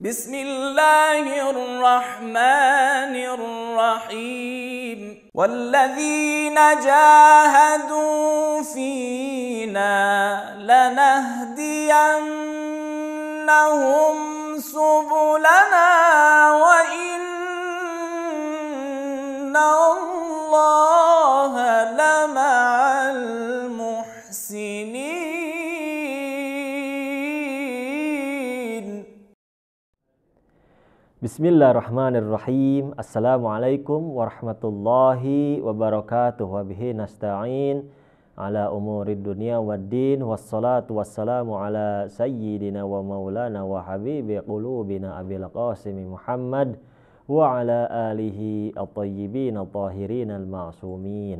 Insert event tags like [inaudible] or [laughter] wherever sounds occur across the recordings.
بسم الله الرحمن الرحيم والذين جاهدوا فينا لنهدينهم سبلنا وإن الله لمع المحسنين بسم الله الرحمن الرحيم السلام عليكم ورحمة الله وبركاته وبه نستعين على أمور الدنيا والدين والصلاة والسلام على سيدنا ومولانا وحبيب قلوبنا أبي القاسم محمد وعلى آله الطيبين الطاهرين المعصومين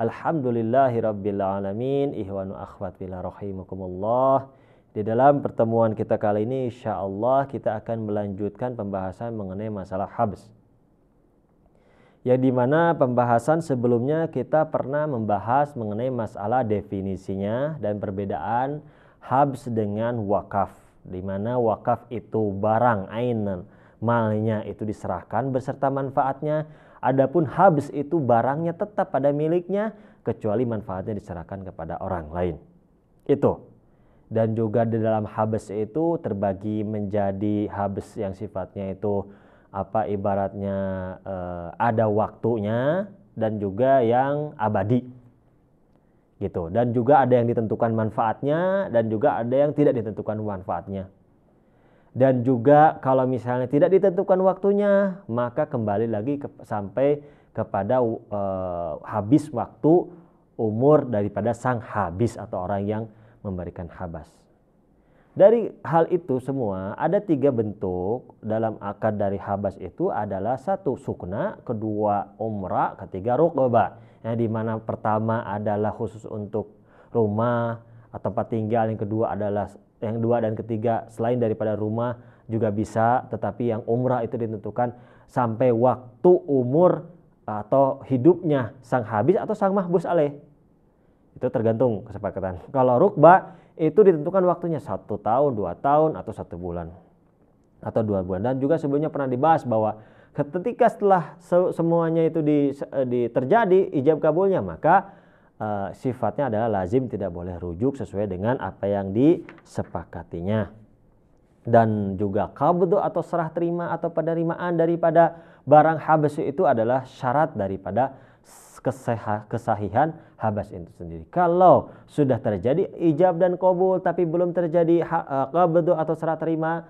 الحمد لله رب العالمين إخوان أخوات بلا رحمكم الله الله Di dalam pertemuan kita kali ini insya kita akan melanjutkan pembahasan mengenai masalah habs. Yang dimana pembahasan sebelumnya kita pernah membahas mengenai masalah definisinya dan perbedaan habs dengan wakaf. di mana wakaf itu barang ainan, malnya itu diserahkan beserta manfaatnya. Adapun habs itu barangnya tetap pada miliknya kecuali manfaatnya diserahkan kepada orang lain. Itu dan juga di dalam habes itu terbagi menjadi habes yang sifatnya itu apa ibaratnya uh, ada waktunya dan juga yang abadi gitu dan juga ada yang ditentukan manfaatnya dan juga ada yang tidak ditentukan manfaatnya dan juga kalau misalnya tidak ditentukan waktunya maka kembali lagi ke, sampai kepada uh, habis waktu umur daripada sang habis atau orang yang memberikan habas. Dari hal itu semua ada tiga bentuk dalam akad dari habas itu adalah satu sukna, kedua umrah, ketiga rukbah. Yang dimana pertama adalah khusus untuk rumah atau tempat tinggal, yang kedua adalah yang dua dan ketiga selain daripada rumah juga bisa, tetapi yang umrah itu ditentukan sampai waktu umur atau hidupnya sang habis atau sang mahbus aleh itu tergantung kesepakatan [laughs] kalau rukba itu ditentukan waktunya satu tahun dua tahun atau satu bulan atau dua bulan dan juga sebelumnya pernah dibahas bahwa ketika setelah semuanya itu di, eh, di terjadi ijab kabulnya maka uh, sifatnya adalah lazim tidak boleh rujuk sesuai dengan apa yang disepakatinya dan juga kabdu atau serah terima atau penerimaan daripada barang habis itu adalah syarat daripada kesahihan habas itu sendiri. Kalau sudah terjadi ijab dan kabul tapi belum terjadi e, qabdu atau serah terima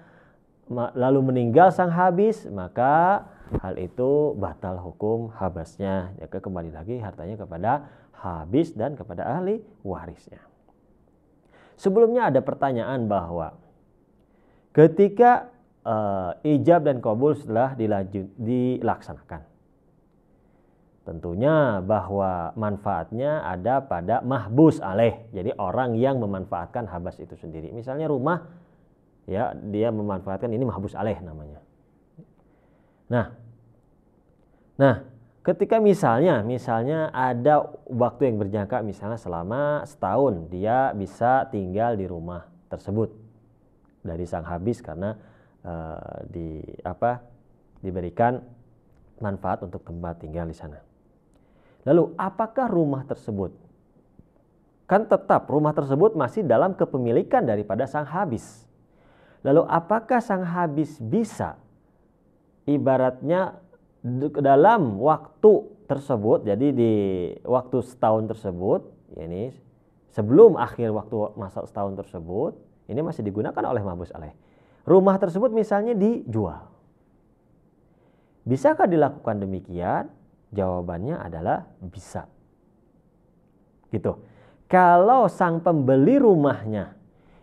lalu meninggal sang habis maka hal itu batal hukum habasnya. Ya kembali lagi hartanya kepada habis dan kepada ahli warisnya. Sebelumnya ada pertanyaan bahwa ketika uh, ijab dan kabul setelah dilaju, dilaksanakan Tentunya bahwa manfaatnya ada pada mahbus aleh. Jadi orang yang memanfaatkan habas itu sendiri. Misalnya rumah ya dia memanfaatkan ini mahbus aleh namanya. Nah. Nah, ketika misalnya misalnya ada waktu yang berjangka misalnya selama setahun dia bisa tinggal di rumah tersebut dari sang habis karena uh, di apa diberikan manfaat untuk tempat tinggal di sana. Lalu apakah rumah tersebut? Kan tetap rumah tersebut masih dalam kepemilikan daripada sang habis. Lalu apakah sang habis bisa ibaratnya dalam waktu tersebut, jadi di waktu setahun tersebut, ini sebelum akhir waktu masa setahun tersebut, ini masih digunakan oleh mabus Aleh Rumah tersebut misalnya dijual. Bisakah dilakukan demikian? Jawabannya adalah bisa. Gitu. Kalau sang pembeli rumahnya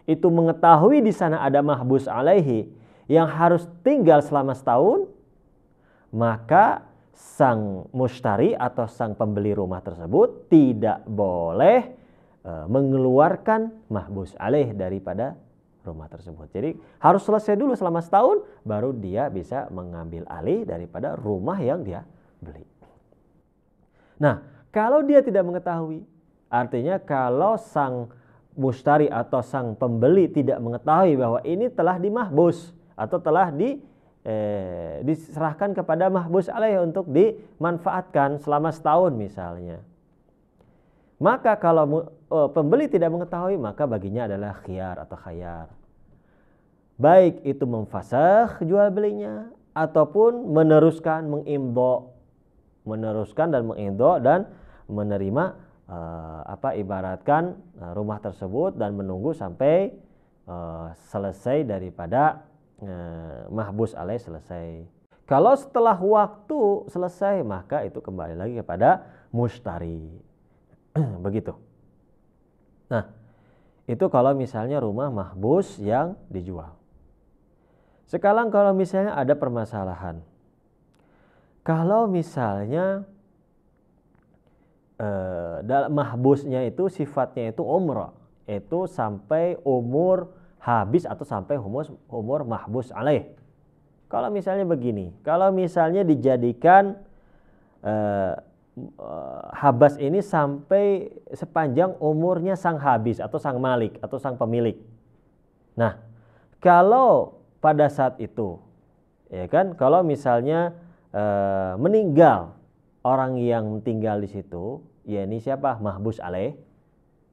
itu mengetahui di sana ada mahbus alaihi yang harus tinggal selama setahun, maka sang mustari atau sang pembeli rumah tersebut tidak boleh e, mengeluarkan mahbus alaih daripada rumah tersebut. Jadi harus selesai dulu selama setahun baru dia bisa mengambil alih daripada rumah yang dia beli. Nah, kalau dia tidak mengetahui, artinya kalau sang mustari atau sang pembeli tidak mengetahui bahwa ini telah dimahbus atau telah di eh, diserahkan kepada mahbus alaih untuk dimanfaatkan selama setahun misalnya. Maka kalau eh, pembeli tidak mengetahui maka baginya adalah khiyar atau khayar. Baik itu memfasah jual belinya ataupun meneruskan mengimbo meneruskan dan mengidho dan menerima uh, apa ibaratkan uh, rumah tersebut dan menunggu sampai uh, selesai daripada uh, mahbus alaih selesai. Kalau setelah waktu selesai maka itu kembali lagi kepada mustari. [clears throat] Begitu. Nah, itu kalau misalnya rumah mahbus yang dijual. Sekarang kalau misalnya ada permasalahan kalau misalnya eh, dalam mahbusnya itu sifatnya itu umrah itu sampai umur habis atau sampai umur umur mahbus alaih. Kalau misalnya begini, kalau misalnya dijadikan eh, eh, habas ini sampai sepanjang umurnya sang habis atau sang malik atau sang pemilik. Nah, kalau pada saat itu ya kan kalau misalnya e, meninggal orang yang tinggal di situ, ya ini siapa? Mahbus Aleh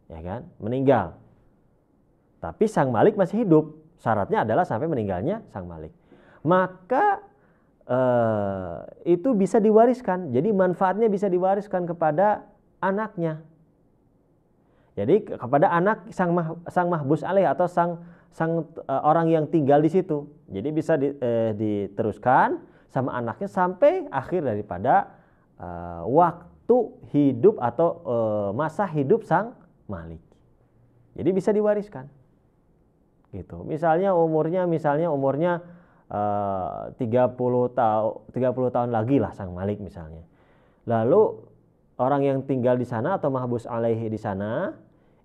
ya kan? Meninggal. Tapi sang Malik masih hidup. Syaratnya adalah sampai meninggalnya sang Malik. Maka e, itu bisa diwariskan. Jadi manfaatnya bisa diwariskan kepada anaknya. Jadi kepada anak sang mah, sang mahbus atau sang sang e, orang yang tinggal di situ. Jadi bisa di, e, diteruskan sama anaknya sampai akhir daripada uh, waktu hidup atau uh, masa hidup sang malik. Jadi bisa diwariskan. Gitu. Misalnya umurnya misalnya umurnya uh, 30 tahun 30 tahun lagi lah sang malik misalnya. Lalu orang yang tinggal di sana atau mahbus alaihi di sana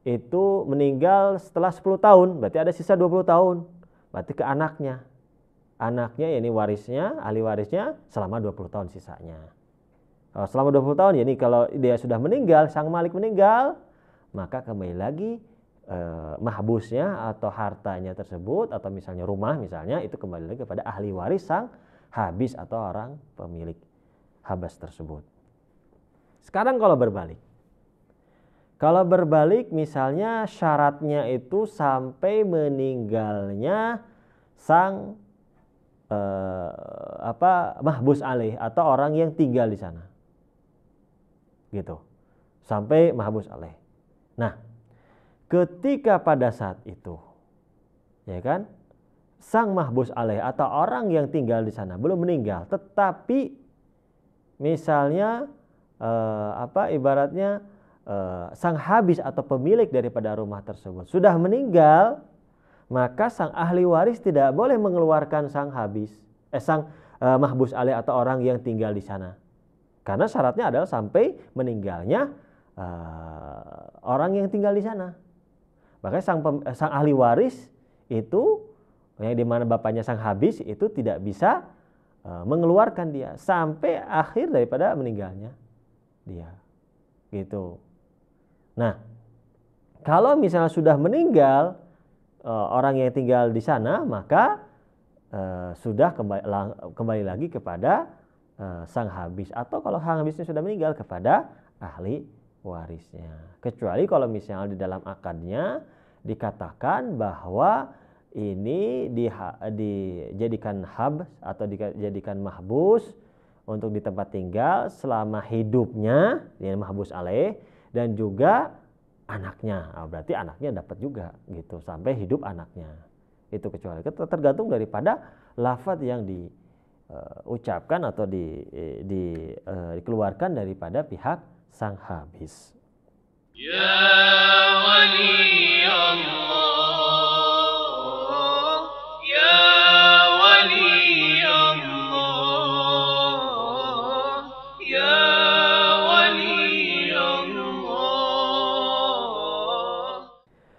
itu meninggal setelah 10 tahun, berarti ada sisa 20 tahun. Berarti ke anaknya anaknya ini warisnya, ahli warisnya selama 20 tahun sisanya. Kalau selama 20 tahun ini kalau dia sudah meninggal, sang malik meninggal, maka kembali lagi eh, mahbusnya atau hartanya tersebut atau misalnya rumah misalnya itu kembali lagi kepada ahli waris sang habis atau orang pemilik habas tersebut. Sekarang kalau berbalik. Kalau berbalik misalnya syaratnya itu sampai meninggalnya sang eh, apa mahbus alih atau orang yang tinggal di sana. Gitu. Sampai mahbus alih. Nah, ketika pada saat itu ya kan? Sang mahbus alih atau orang yang tinggal di sana belum meninggal, tetapi misalnya eh, apa ibaratnya eh, sang habis atau pemilik daripada rumah tersebut sudah meninggal, maka sang ahli waris tidak boleh mengeluarkan sang habis eh sang eh, mahbus alih atau orang yang tinggal di sana. Karena syaratnya adalah sampai meninggalnya eh, orang yang tinggal di sana. Makanya sang eh, sang ahli waris itu yang dimana bapaknya sang habis itu tidak bisa eh, mengeluarkan dia sampai akhir daripada meninggalnya dia gitu nah kalau misalnya sudah meninggal Eh, orang yang tinggal di sana maka uh, sudah kembali, lang, kembali lagi kepada uh, sang habis atau kalau sang habisnya sudah meninggal kepada ahli warisnya. Kecuali kalau misalnya di dalam akadnya dikatakan bahwa ini di, dijadikan hab atau dijadikan mahbus untuk di tempat tinggal selama hidupnya yang mahbus aleh dan juga anaknya. Ah, berarti anaknya dapat juga gitu sampai hidup anaknya. Itu kecuali tergantung daripada lafadz yang diucapkan eh, uh, atau di, eh, di uh, dikeluarkan daripada pihak sang habis. Ya wali Allah.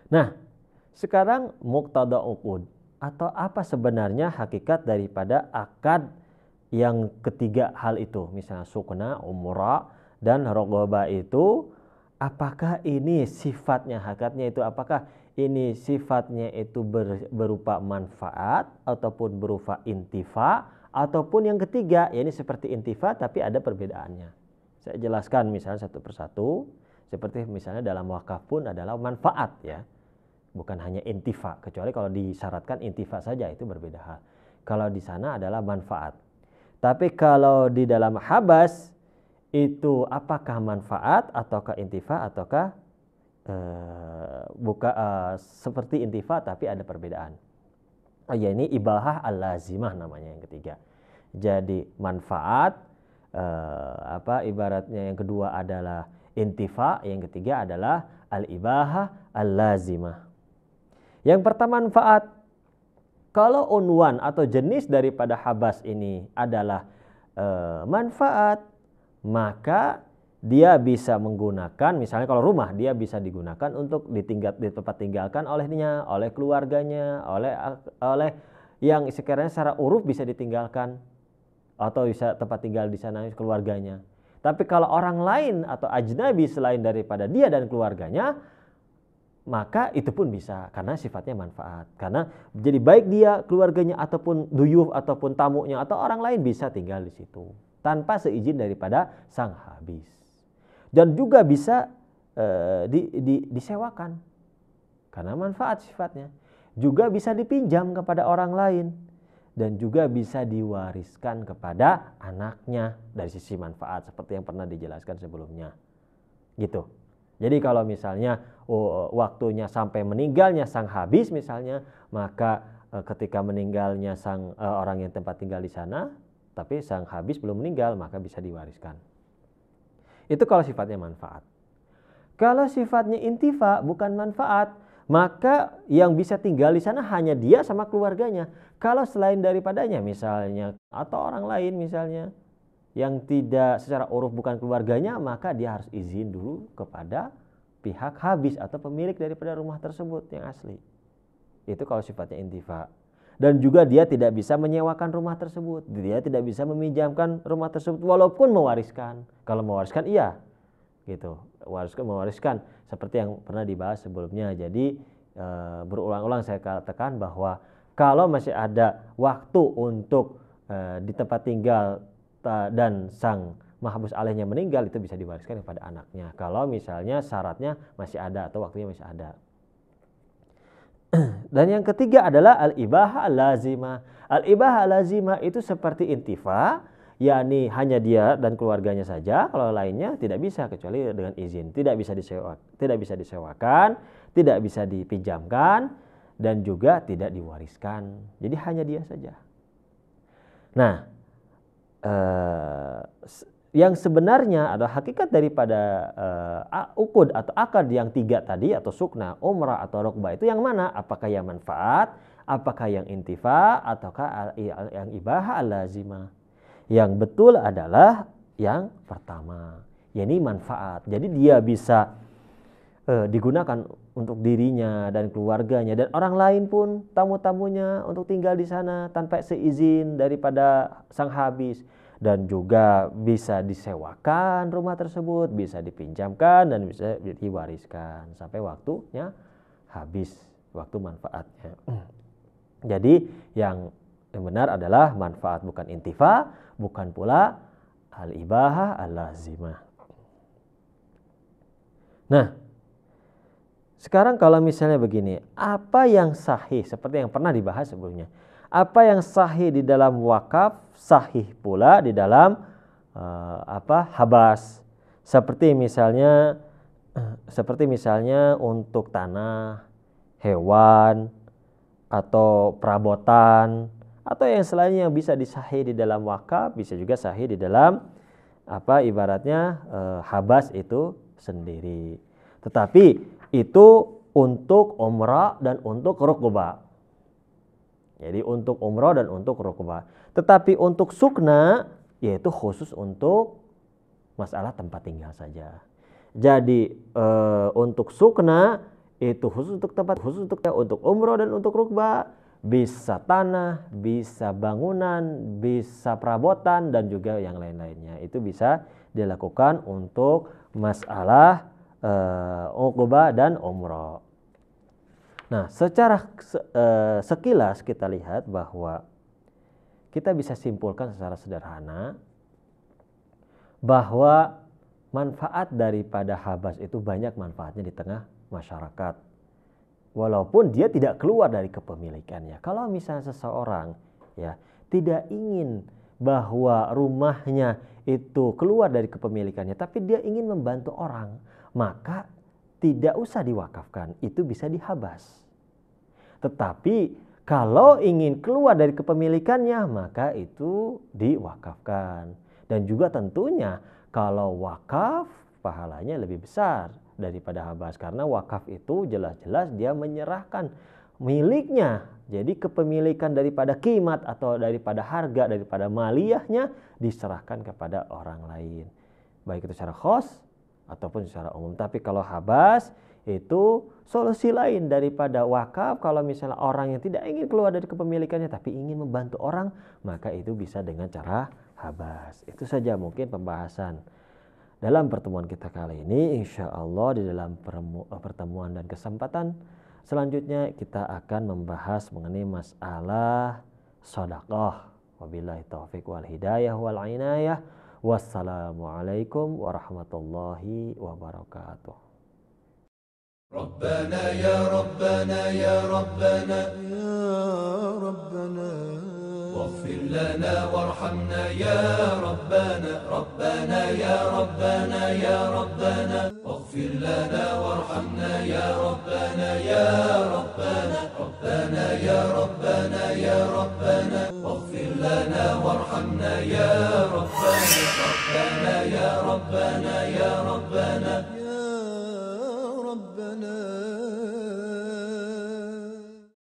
Nah, sekarang muktada ukud atau apa sebenarnya hakikat daripada akad yang ketiga hal itu misalnya sukna, umrah dan rogoba itu apakah ini sifatnya hakikatnya itu apakah ini sifatnya itu ber, berupa manfaat ataupun berupa intifa ataupun yang ketiga ya ini seperti intifa tapi ada perbedaannya saya jelaskan misalnya satu persatu seperti misalnya dalam wakaf pun adalah manfaat ya bukan hanya intifa kecuali kalau disyaratkan intifa saja itu berbeda hal kalau di sana adalah manfaat tapi kalau di dalam habas itu apakah manfaat ataukah intifa ataukah uh, buka uh, seperti intifa tapi ada perbedaan oh ya ini ibahah al-lazimah namanya yang ketiga jadi manfaat uh, apa ibaratnya yang kedua adalah intifa yang ketiga adalah al-ibahah al-lazimah yang pertama manfaat kalau unwan atau jenis daripada habas ini adalah e, manfaat, maka dia bisa menggunakan, misalnya kalau rumah dia bisa digunakan untuk ditinggal di tempat tinggalkan olehnya, oleh keluarganya, oleh oleh yang sekiranya secara uruf bisa ditinggalkan atau bisa tempat tinggal di sana keluarganya. Tapi kalau orang lain atau ajnabi selain daripada dia dan keluarganya, maka itu pun bisa karena sifatnya manfaat. Karena jadi baik dia, keluarganya ataupun duyuh ataupun tamunya atau orang lain bisa tinggal di situ tanpa seizin daripada sang habis. Dan juga bisa e, di, di, disewakan karena manfaat sifatnya. Juga bisa dipinjam kepada orang lain dan juga bisa diwariskan kepada anaknya dari sisi manfaat seperti yang pernah dijelaskan sebelumnya. Gitu. Jadi kalau misalnya waktunya sampai meninggalnya sang habis misalnya, maka eh, ketika meninggalnya sang eh, orang yang tempat tinggal di sana, tapi sang habis belum meninggal, maka bisa diwariskan. Itu kalau sifatnya manfaat. Kalau sifatnya intifa bukan manfaat, maka yang bisa tinggal di sana hanya dia sama keluarganya. Kalau selain daripadanya misalnya atau orang lain misalnya, yang tidak secara uruf bukan keluarganya, maka dia harus izin dulu kepada pihak habis atau pemilik daripada rumah tersebut yang asli. Itu kalau sifatnya intifa. Dan juga dia tidak bisa menyewakan rumah tersebut. Dia tidak bisa meminjamkan rumah tersebut walaupun mewariskan. Kalau mewariskan iya. Gitu. Wariskan mewariskan seperti yang pernah dibahas sebelumnya. Jadi eh, berulang-ulang saya katakan bahwa kalau masih ada waktu untuk eh, di tempat tinggal dan sang mahabus alehnya meninggal itu bisa diwariskan kepada anaknya kalau misalnya syaratnya masih ada atau waktunya masih ada [clears throat] dan yang ketiga adalah al ibah al-lazimah al ibah al-lazimah itu seperti intifa yakni hanya dia dan keluarganya saja kalau lainnya tidak bisa kecuali dengan izin tidak bisa disewa tidak bisa disewakan tidak bisa dipinjamkan dan juga tidak diwariskan jadi hanya dia saja nah Eh, yang sebenarnya adalah hakikat daripada uh, eh, ukud atau akad yang tiga tadi atau sukna, umrah atau rukbah itu yang mana? Apakah yang manfaat, apakah yang intifa, ataukah yang ibaha al lazima Yang betul adalah yang pertama. Yani manfaat. Jadi dia bisa uh, digunakan untuk dirinya dan keluarganya dan orang lain pun tamu-tamunya untuk tinggal di sana tanpa seizin daripada sang habis dan juga bisa disewakan rumah tersebut, bisa dipinjamkan dan bisa diwariskan sampai waktunya habis, waktu manfaatnya. Jadi yang benar adalah manfaat bukan intifa, bukan pula al ibaha al-lazimah. Nah, sekarang kalau misalnya begini, apa yang sahih seperti yang pernah dibahas sebelumnya. Apa yang sahih di dalam wakaf, sahih pula di dalam uh, apa? habas. Seperti misalnya [clears throat] seperti misalnya untuk tanah, hewan atau perabotan atau yang selainnya yang bisa disahih di dalam wakaf, bisa juga sahih di dalam apa ibaratnya e, habas itu sendiri. Tetapi itu untuk umrah dan untuk rukbah. Jadi untuk umrah dan untuk rukbah. Tetapi untuk sukna yaitu khusus untuk masalah tempat tinggal saja. Jadi e, untuk sukna itu khusus untuk tempat khusus untuk ya, untuk umroh dan untuk rukbah bisa tanah, bisa bangunan, bisa perabotan dan juga yang lain-lainnya. Itu bisa dilakukan untuk masalah uh, dan Umroh. Nah, secara uh, sekilas kita lihat bahwa kita bisa simpulkan secara sederhana bahwa manfaat daripada habas itu banyak manfaatnya di tengah masyarakat. Walaupun dia tidak keluar dari kepemilikannya. Kalau misalnya seseorang ya tidak ingin bahwa rumahnya itu keluar dari kepemilikannya, tapi dia ingin membantu orang, maka tidak usah diwakafkan, itu bisa dihabas. Tetapi kalau ingin keluar dari kepemilikannya, maka itu diwakafkan. Dan juga tentunya kalau wakaf pahalanya lebih besar daripada habas karena wakaf itu jelas-jelas dia menyerahkan miliknya. Jadi kepemilikan daripada kimat atau daripada harga daripada maliyahnya diserahkan kepada orang lain. Baik itu secara khos ataupun secara umum. Tapi kalau habas itu solusi lain daripada wakaf kalau misalnya orang yang tidak ingin keluar dari kepemilikannya tapi ingin membantu orang maka itu bisa dengan cara habas. Itu saja mungkin pembahasan dalam pertemuan kita kali ini insya Allah di dalam pertemuan dan kesempatan selanjutnya kita akan membahas mengenai masalah sodakoh wabillahi taufiq wal hidayah wal inayah Wassalamualaikum warahmatullahi wabarakatuh. ربنا يا ربنا يا ربنا يا ربنا واغفر لنا وارحمنا يا ربنا ربنا يا ربنا يا ربنا واغفر لنا وارحمنا يا ربنا يا ربنا ربنا يا ربنا يا ربنا ربنا وارحمنا يا ربنا ربنا يا ربنا يا ربنا